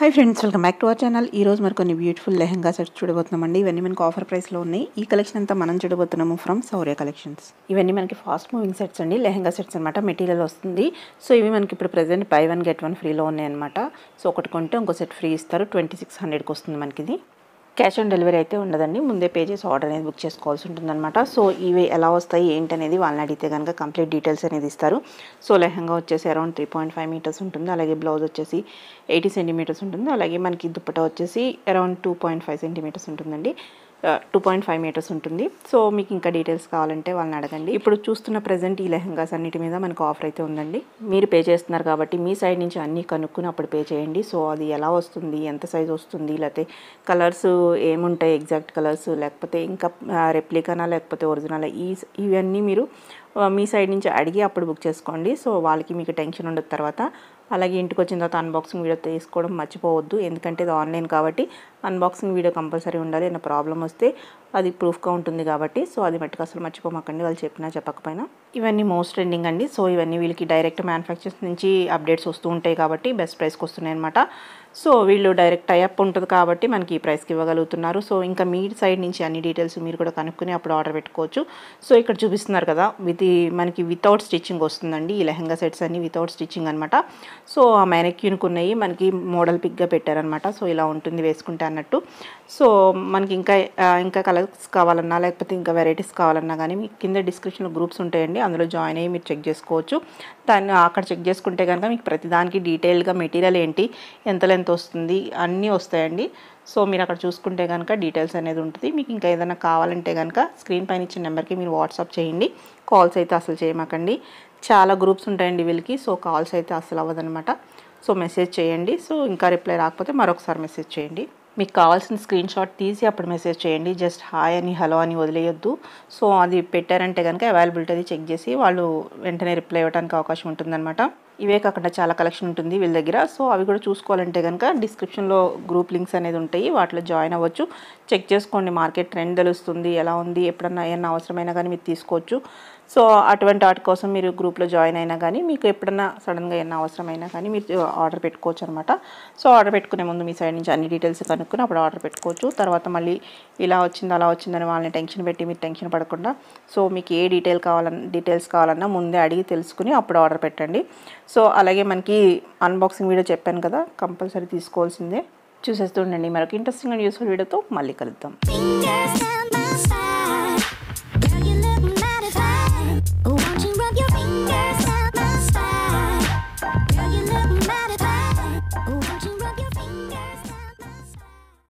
high friends welcome back to our channel ఈ రోజు మరి కొన్ని బ్యూటిఫుల్ లెహంగా సెట్స్ చూడబోతున్నామండి ఇవన్నీ మనకి ఆఫర్ ప్రైస్లో ఉన్నాయి ఈ కలెక్షన్ అంతా మనం చూడబోతున్నాము ఫ్రమ్ సౌర్య కలెక్షన్స్ ఇవన్నీ మనకి ఫాస్ట్ మూవింగ్ సెట్స్ అండి లెహంగా సెట్స్ అనమాట మెటీరియల్ వస్తుంది సో ఇవి మనకి ఇప్పుడు present buy one get one ఫ్రీలో ఉన్నాయి అనమాట సో ఒకటి కొంటే ఇంకో సెట్ ఫ్రీ ఇస్తారు ట్వంటీ సిక్స్ హండ్రెడ్కి వస్తుంది మనకి ఇది క్యాష్ ఆన్ డెలివరీ అయితే ఉండదండి ముందే పే చేసి ఆర్డర్ అనేది బుక్ చేసుకోవాల్సి ఉంటుందన్నమాట సో ఇవి ఎలా వస్తాయి ఏంటనేది వాళ్ళని అడిగితే కనుక కంప్లీట్ డీటెయిల్స్ అనేది ఇస్తారు సో లెహంగా వచ్చేసి around three point five metres ఉంటుంది అలాగే బ్లౌజ్ వచ్చేసి ఎయిటీ సెంటీమీటర్స్ ఉంటుంది అలాగే మనకి దుప్పట వచ్చేసి around two point five centimetres ఉంటుందండి టూ పాయింట్ ఫైవ్ మీటర్స్ ఉంటుంది సో మీకు ఇంకా డీటెయిల్స్ కావాలంటే వాళ్ళని అడగండి ఇప్పుడు చూస్తున్న ప్రజెంట్ ఈ లెహంగాస్ అన్నిటి మీద మనకు ఆఫర్ అయితే ఉందండి మీరు పే చేస్తున్నారు కాబట్టి మీ సైడ్ నుంచి అన్నీ కనుక్కుని అప్పుడు పే చేయండి సో అది ఎలా వస్తుంది ఎంత సైజ్ వస్తుంది లేకపోతే కలర్స్ ఏముంటాయి ఎగ్జాక్ట్ కలర్స్ లేకపోతే ఇంకా రెప్లికానా లేకపోతే ఒరిజినల్ ఈ ఇవన్నీ మీరు మీ సైడ్ నుంచి అడిగి అప్పుడు బుక్ చేసుకోండి సో వాళ్ళకి మీకు టెన్షన్ ఉండదు తర్వాత అలాగే ఇంటికి వచ్చిన తర్వాత అన్బాక్సింగ్ వీడియో తీసుకోవడం మర్చిపోవద్దు ఎందుకంటే ఇది ఆన్లైన్ కాబట్టి అన్బాక్సింగ్ వీడియో కంపల్సరీ ఉండాలి ఏదైనా ప్రాబ్లం వస్తే అది ప్రూఫ్గా ఉంటుంది కాబట్టి సో అది మట్టుకు అసలు మర్చిపోమాకండి వాళ్ళు చెప్పినా చెప్పకపోయినా ఇవన్నీ మోస్ట్ ట్రెండింగ్ అండి సో ఇవన్నీ వీళ్ళకి డైరెక్ట్ మ్యానుఫ్యాక్చర్స్ నుంచి అప్డేట్స్ వస్తూ ఉంటాయి కాబట్టి బెస్ట్ ప్రైస్కి వస్తున్నాయి అనమాట సో వీళ్ళు డైరెక్ట్ టైఅప్ ఉంటుంది కాబట్టి మనకి ఈ ప్రైస్కి ఇవ్వగలుగుతున్నారు సో ఇంకా మీ సైడ్ నుంచి అన్ని డీటెయిల్స్ మీరు కూడా కనుక్కుని అప్పుడు ఆర్డర్ పెట్టుకోవచ్చు సో ఇక్కడ చూపిస్తున్నారు కదా విత్ ఇది మనకి వితౌట్ స్టిచ్చింగ్ వస్తుందండి ఈ లెహంగా సెట్స్ అన్ని వితౌట్ స్టిచ్చింగ్ అనమాట సో ఆ మెనక్యూన్కి ఉన్నాయి మనకి మోడల్ పిక్గా పెట్టారనమాట సో ఇలా ఉంటుంది వేసుకుంటే అన్నట్టు సో మనకి ఇంకా ఇంకా కలర్స్ కావాలన్నా లేకపోతే ఇంకా వెరైటీస్ కావాలన్నా కానీ మీ కింద డిస్క్రిప్షన్లో గ్రూప్స్ ఉంటాయండి అందులో జాయిన్ అయ్యి మీరు చెక్ చేసుకోవచ్చు దాన్ని అక్కడ చెక్ చేసుకుంటే కనుక మీకు ప్రతిదానికి డీటెయిల్గా మెటీరియల్ ఏంటి ఎంత లెంత్ వస్తుంది అన్నీ వస్తాయండి సో మీరు అక్కడ చూసుకుంటే కనుక డీటెయిల్స్ అనేది ఉంటుంది మీకు ఇంకా ఏదైనా కావాలంటే కనుక స్క్రీన్ పైన ఇచ్చిన నెంబర్కి మీరు వాట్సాప్ చేయండి కాల్స్ అయితే అసలు చేయమాకండి చాలా గ్రూప్స్ ఉంటాయండి వీళ్ళకి సో కాల్స్ అయితే అసలు అవ్వదనమాట సో మెసేజ్ చేయండి సో ఇంకా రిప్లై రాకపోతే మరొకసారి మెసేజ్ చేయండి మీకు కావాల్సిన స్క్రీన్ షాట్ తీసి అప్పుడు మెసేజ్ చేయండి జస్ట్ హాయ్ అని హలో అని వదిలేయొద్దు సో అది పెట్టారంటే కనుక అవైలబిలిటీ అది చెక్ చేసి వాళ్ళు వెంటనే రిప్లై ఇవ్వడానికి అవకాశం ఉంటుందన్నమాట ఇవే కాకుండా చాలా కలెక్షన్ ఉంటుంది వీళ్ళ దగ్గర సో అవి కూడా చూసుకోవాలంటే కనుక డిస్క్రిప్షన్లో గ్రూప్ లింక్స్ అనేది ఉంటాయి వాటిలో జాయిన్ అవ్వచ్చు చెక్ చేసుకోండి మార్కెట్ ట్రెండ్ తెలుస్తుంది ఎలా ఉంది ఎప్పుడన్నా ఏమన్నా అవసరమైనా కానీ మీరు తీసుకోవచ్చు సో అటువంటి వాటి కోసం మీరు గ్రూప్లో జాయిన్ అయినా కానీ మీకు ఎప్పుడన్నా సడన్గా ఏమన్నా అవసరమైనా కానీ మీరు ఆర్డర్ పెట్టుకోవచ్చు అనమాట సో ఆర్డర్ పెట్టుకునే ముందు మీ సైడ్ నుంచి అన్ని డీటెయిల్స్ కనుక్కుని అప్పుడు ఆర్డర్ పెట్టుకోవచ్చు తర్వాత మళ్ళీ ఇలా వచ్చింది అలా వచ్చిందని వాళ్ళని టెన్షన్ పెట్టి మీరు టెన్షన్ పడకుండా సో మీకు ఏ డీటెయిల్ కావాలన్నా డీటెయిల్స్ కావాలన్నా ముందే అడిగి తెలుసుకుని అప్పుడు ఆర్డర్ పెట్టండి సో అలాగే మనకి అన్బాక్సింగ్ వీడియో చెప్పాను కదా కంపల్సరీ తీసుకోవాల్సిందే చూసేస్తూ ఉండండి మరొక ఇంట్రెస్టింగ్ అండ్ యూస్ఫుల్ వీడియోతో మళ్ళీ కలుద్దాం